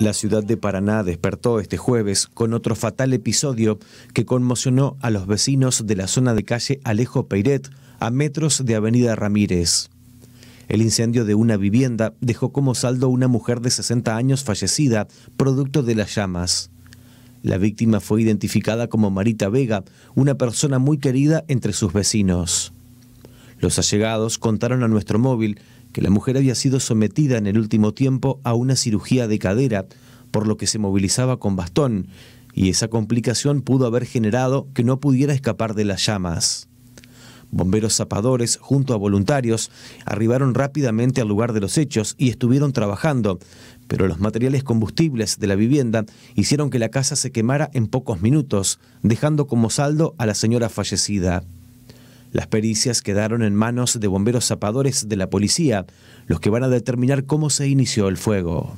La ciudad de Paraná despertó este jueves con otro fatal episodio que conmocionó a los vecinos de la zona de calle Alejo Peiret, a metros de Avenida Ramírez. El incendio de una vivienda dejó como saldo una mujer de 60 años fallecida, producto de las llamas. La víctima fue identificada como Marita Vega, una persona muy querida entre sus vecinos. Los allegados contaron a nuestro móvil que la mujer había sido sometida en el último tiempo a una cirugía de cadera, por lo que se movilizaba con bastón, y esa complicación pudo haber generado que no pudiera escapar de las llamas. Bomberos zapadores, junto a voluntarios, arribaron rápidamente al lugar de los hechos y estuvieron trabajando, pero los materiales combustibles de la vivienda hicieron que la casa se quemara en pocos minutos, dejando como saldo a la señora fallecida. Las pericias quedaron en manos de bomberos zapadores de la policía, los que van a determinar cómo se inició el fuego.